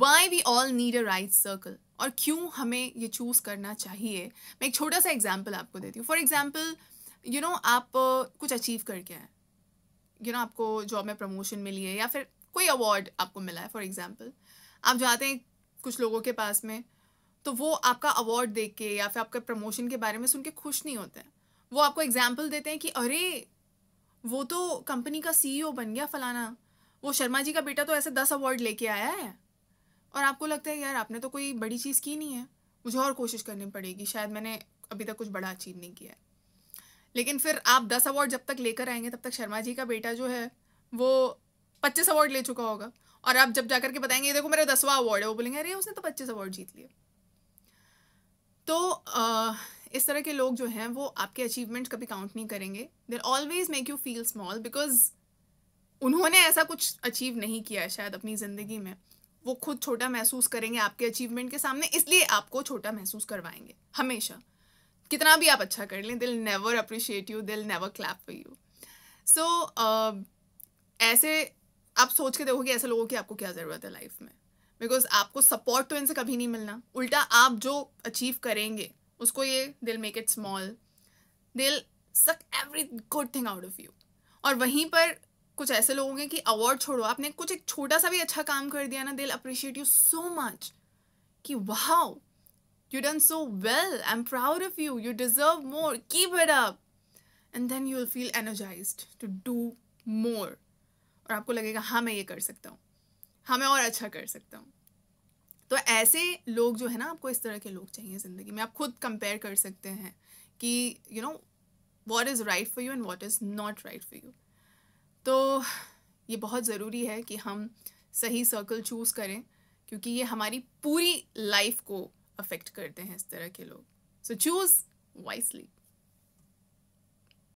Y we all need a right circle और क्यों हमें ये चूज़ करना चाहिए मैं एक छोटा सा एग्जाम्पल आपको देती हूँ फॉर एग्जाम्पल यू नो आप कुछ अचीव करके आए यू नो आपको जॉब में प्रमोशन मिली है या फिर कोई अवार्ड आपको मिला है फॉर एग्जाम्पल आप जाते हैं कुछ लोगों के पास में तो वो आपका अवार्ड देख के या फिर आपके प्रमोशन के बारे में सुन के खुश नहीं होते हैं वो आपको एग्जाम्पल देते हैं कि अरे वो तो कंपनी का सीईओ बन गया फलाना वो शर्मा जी का बेटा तो ऐसे दस अवार्ड लेके आया है और आपको लगता है यार आपने तो कोई बड़ी चीज़ की नहीं है मुझे और कोशिश करनी पड़ेगी शायद मैंने अभी तक कुछ बड़ा अचीव नहीं किया है लेकिन फिर आप दस अवार्ड जब तक लेकर आएंगे तब तक शर्मा जी का बेटा जो है वो पच्चीस अवार्ड ले चुका होगा और आप जब जाकर के बताएंगे देखो मेरा दसवा अवार्ड है वो बोलेंगे अरे उसने तो पच्चीस अवार्ड जीत लिए तो आ, इस तरह के लोग जो हैं वो आपके अचीवमेंट कभी काउंट नहीं करेंगे there always make you feel small because उन्होंने ऐसा कुछ अचीव नहीं किया है शायद अपनी ज़िंदगी में वो खुद छोटा महसूस करेंगे आपके अचीवमेंट के सामने इसलिए आपको छोटा महसूस करवाएंगे हमेशा कितना भी आप अच्छा कर लें they'll never appreciate you they'll never clap for you so ऐसे आप सोच के देखोगे ऐसे लोगों की आपको क्या ज़रूरत है लाइफ में बिकॉज आपको सपोर्ट तो इनसे कभी नहीं मिलना उल्टा आप जो अचीव करेंगे उसको ये दिल make it small they'll suck every good thing out of you और वहीं पर कुछ ऐसे लोग होंगे कि अवार्ड छोड़ो आपने कुछ एक छोटा सा भी अच्छा काम कर दिया ना दिल अप्रिशिएट यू सो मच कि वाह you done so well I am proud of you you deserve more keep it up and then you will feel energize to do more और आपको लगेगा हाँ मैं ये कर सकता हूँ हाँ मैं और अच्छा कर सकता हूँ तो ऐसे लोग जो है ना आपको इस तरह के लोग चाहिए ज़िंदगी में आप खुद कंपेयर कर सकते हैं कि you know what is right for you and what is not right for you तो ये बहुत ज़रूरी है कि हम सही सर्कल चूज़ करें क्योंकि ये हमारी पूरी लाइफ को अफेक्ट करते हैं इस तरह के लोग सो चूज़ वाइसली